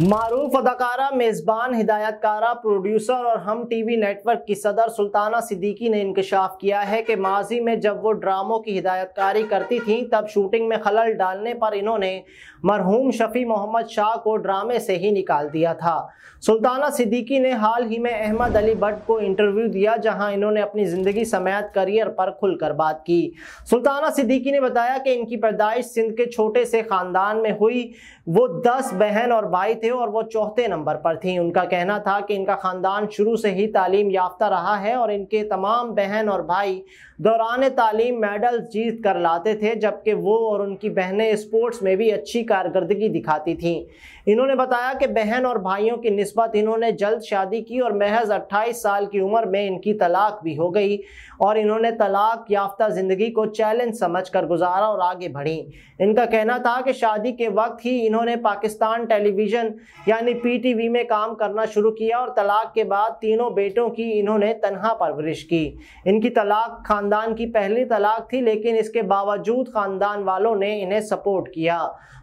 मरूफ अदाकारा मेज़बान हिदायतकारा प्रोड्यूसर और हम टीवी नेटवर्क की सदर सुल्ताना सिद्दीकी ने इंकशाफ किया है कि माजी में जब वो ड्रामों की हिदायतकारी करती थीं तब शूटिंग में खलल डालने पर इन्होंने मरहूम शफ़ी मोहम्मद शाह को ड्रामे से ही निकाल दिया था सुल्ताना सिद्दीकी ने हाल ही में अहमद अली भट्ट को इंटरव्यू दिया जहाँ इन्होंने अपनी ज़िंदगी समेत करियर पर खुलकर बात की सुल्ताना सिद्दीकी ने बताया कि इनकी पैदाइश सिंध के छोटे से ख़ानदान में हुई वो दस बहन और भाई थे थे और वो चौथे नंबर पर थी उनका कहना था कि इनका ख़ानदान शुरू से ही तालीम याफ्ता रहा है और इनके तमाम बहन और भाई दौरान तालीम मेडल्स जीत कर लाते थे जबकि वो और उनकी बहनें स्पोर्ट्स में भी अच्छी कारकर्दगी दिखाती थीं इन्होंने बताया कि बहन और भाइयों की नस्बत इन्होंने जल्द शादी की और महज अट्ठाईस साल की उम्र में इनकी तलाक भी हो गई और इन्होंने तलाक याफ्ता ज़िंदगी को चैलेंज समझ कर गुजारा और आगे बढ़ी इनका कहना था कि शादी के वक्त ही इन्होंने पाकिस्तान टेलीविज़न यानी पीटीवी में काम करना शुरू किया और तलाक के बाद तीनों बेटों की इन्होंने तनहा परवरिश की इनकी तलाक खानदान की पहली तलाक थी लेकिन इसके बावजूद खानदान वालों ने इन्हें सपोर्ट किया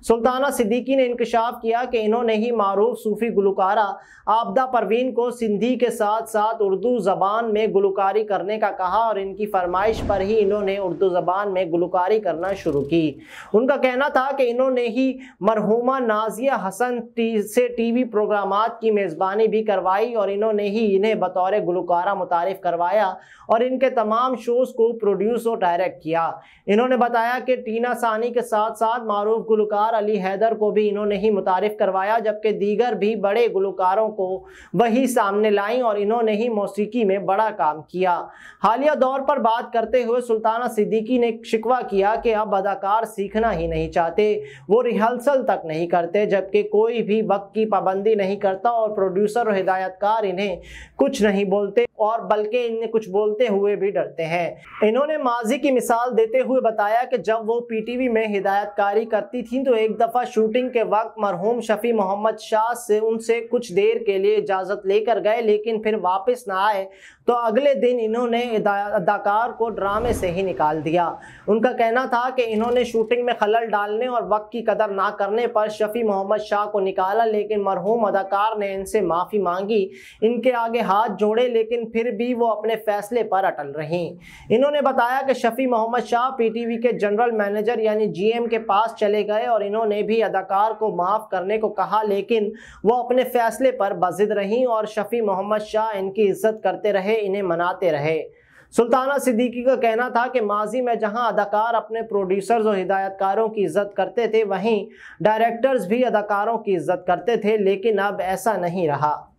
सुल्ताना सिद्दीकी ने इंकशाफ किया कि इन्होंने ही मारूफ सूफ़ी गुलकारा आपदा परवीन को सिंधी के साथ साथ उर्दू ज़बान में गुलकारी करने का कहा और इनकी फरमाइश पर ही इन्होंने उर्दू ज़बान में गुलकारी करना शुरू की उनका कहना था कि इन्होंने ही मरहूमा नाजिया हसन टी से टीवी प्रोग्राम की मेज़बानी भी करवाई और इन्होंने ही इन्हें बतौर गुलकारा मुतारफ़ करवाया और इनके तमाम शोज़ को प्रोड्यूस और डायरेक्ट किया इन्होंने बताया कि टीना सानी के साथ साथ मरूफ गुलकार अली हैदर को भी इन्होंने ही मुतारफ़ करवाया जबकि दीगर भी बड़े गुलकारों को वही सामने लाई और इन्होंने ही मौसीकी में बड़ा काम किया हालिया दौर पर बात करते हुए सुल्ताना सिद्दीकी ने शिकवा किया कि अब अदाकार सीखना ही नहीं चाहते वो रिहर्सल तक नहीं करते जबकि कोई भी वक्त की पाबंदी नहीं करता और प्रोड्यूसर और हिदायतकार इन्हें कुछ नहीं बोलते और बल्कि इन्हें कुछ बोलते हुए भी डरते हैं इन्होंने माजी की मिसाल देते हुए बताया कि जब वो पीटीवी में हिदायतकारी करती थी तो एक दफ़ा शूटिंग के वक्त मरहूम शफी मोहम्मद शाह से उनसे कुछ देर के लिए इजाज़त लेकर गए लेकिन फिर वापस ना आए तो अगले दिन इन्होंने अदाकार को ड्रामे से ही निकाल दिया उनका कहना था कि इन्होंने शूटिंग में खलल डालने और वक्त की कदर ना करने पर शफी मोहम्मद शाह को निकाल निकाला लेकिन मरहूम अदाकार ने इनसे माफ़ी मांगी इनके आगे हाथ जोड़े लेकिन फिर भी वो अपने फैसले पर अटल रहीं इन्होंने बताया कि शफ़ी मोहम्मद शाह पीटीवी के जनरल मैनेजर यानी जीएम के पास चले गए और इन्होंने भी अदाकार को माफ़ करने को कहा लेकिन वो अपने फैसले पर बजिद रहीं और शफ़ी मोहम्मद शाह इनकी इज्जत करते रहे इन्हें मनाते रहे सुल्ताना सिद्दीकी का कहना था कि माजी में जहां अदाकार अपने प्रोड्यूसर्स और हिदायतकारों की इज्जत करते थे वहीं डायरेक्टर्स भी अदाकारों की इज्जत करते थे लेकिन अब ऐसा नहीं रहा